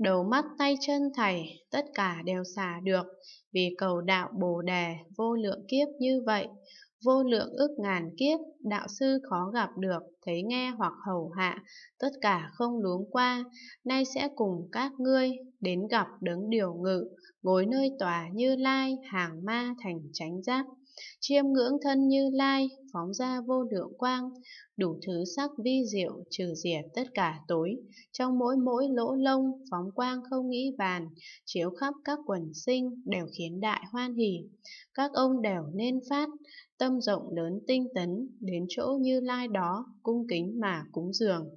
đầu mắt tay chân thảy tất cả đều xả được vì cầu đạo bồ đề vô lượng kiếp như vậy vô lượng ức ngàn kiếp đạo sư khó gặp được thấy nghe hoặc hầu hạ tất cả không luống qua nay sẽ cùng các ngươi đến gặp đấng điều ngự ngồi nơi tòa như lai hàng ma thành chánh giác chiêm ngưỡng thân như lai, phóng ra vô lượng quang, đủ thứ sắc vi diệu trừ diệt tất cả tối, trong mỗi mỗi lỗ lông phóng quang không nghĩ bàn, chiếu khắp các quần sinh đều khiến đại hoan hỉ. Các ông đều nên phát tâm rộng lớn tinh tấn, đến chỗ Như Lai đó cung kính mà cúng dường.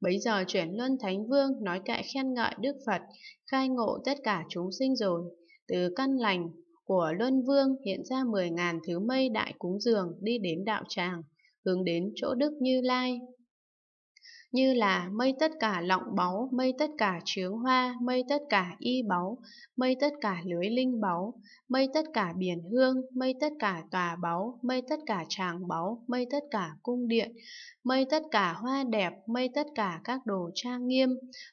Bấy giờ chuyển luân thánh vương nói kệ khen ngợi Đức Phật, khai ngộ tất cả chúng sinh rồi, từ căn lành của Luân Vương hiện ra 10.000 thứ mây đại cúng dường đi đến đạo tràng, hướng đến chỗ Đức Như Lai như là mây tất cả lọng báu, mây tất cả trướng hoa, mây tất cả y báu, mây tất cả lưới linh báu, mây tất cả biển hương, mây tất cả tòa báu, mây tất cả tràng báu, mây tất cả cung điện, mây tất cả hoa đẹp, mây tất cả các đồ trang nghiêm,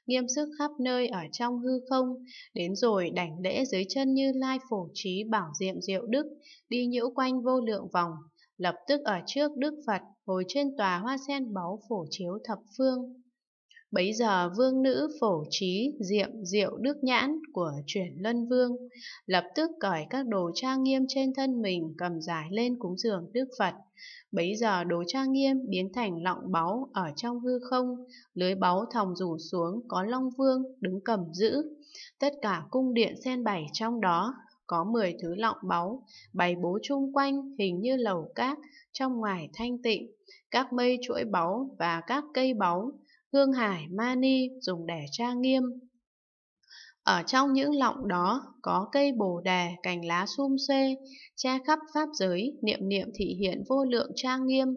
nghiêm sức khắp nơi ở trong hư không, đến rồi đảnh lễ dưới chân như lai phổ trí bảo diệm diệu đức, đi nhiễu quanh vô lượng vòng, lập tức ở trước Đức Phật hồi trên tòa hoa sen báu phổ chiếu thập phương. Bấy giờ vương nữ phổ trí diệm diệu đức nhãn của chuyển lân vương, lập tức cởi các đồ trang nghiêm trên thân mình cầm giải lên cúng dường Đức Phật. Bấy giờ đồ trang nghiêm biến thành lọng báu ở trong hư không, lưới báu thòng rủ xuống có Long Vương đứng cầm giữ. Tất cả cung điện sen bảy trong đó có 10 thứ lọng báu, bày bố chung quanh hình như lầu cát, trong ngoài thanh tịnh, các mây chuỗi báu và các cây báu, hương hải mani dùng để tra nghiêm, ở trong những lọng đó có cây bồ đề cành lá sum xê, che khắp pháp giới, niệm niệm thị hiện vô lượng trang nghiêm.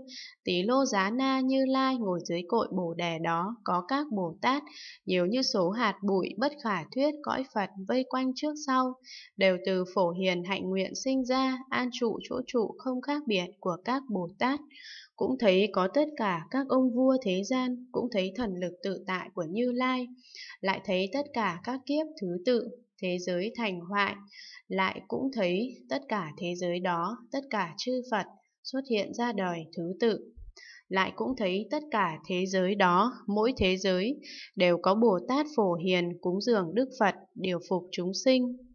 Tí lô giá na như lai ngồi dưới cội bồ đề đó có các Bồ Tát, nhiều như số hạt bụi bất khả thuyết cõi Phật vây quanh trước sau, đều từ phổ hiền hạnh nguyện sinh ra, an trụ chỗ trụ không khác biệt của các Bồ Tát cũng thấy có tất cả các ông vua thế gian, cũng thấy thần lực tự tại của Như Lai, lại thấy tất cả các kiếp thứ tự thế giới thành hoại lại cũng thấy tất cả thế giới đó tất cả chư phật xuất hiện ra đời thứ tự lại cũng thấy tất cả thế giới đó mỗi thế giới đều có bồ tát phổ hiền cúng dường đức phật điều phục chúng sinh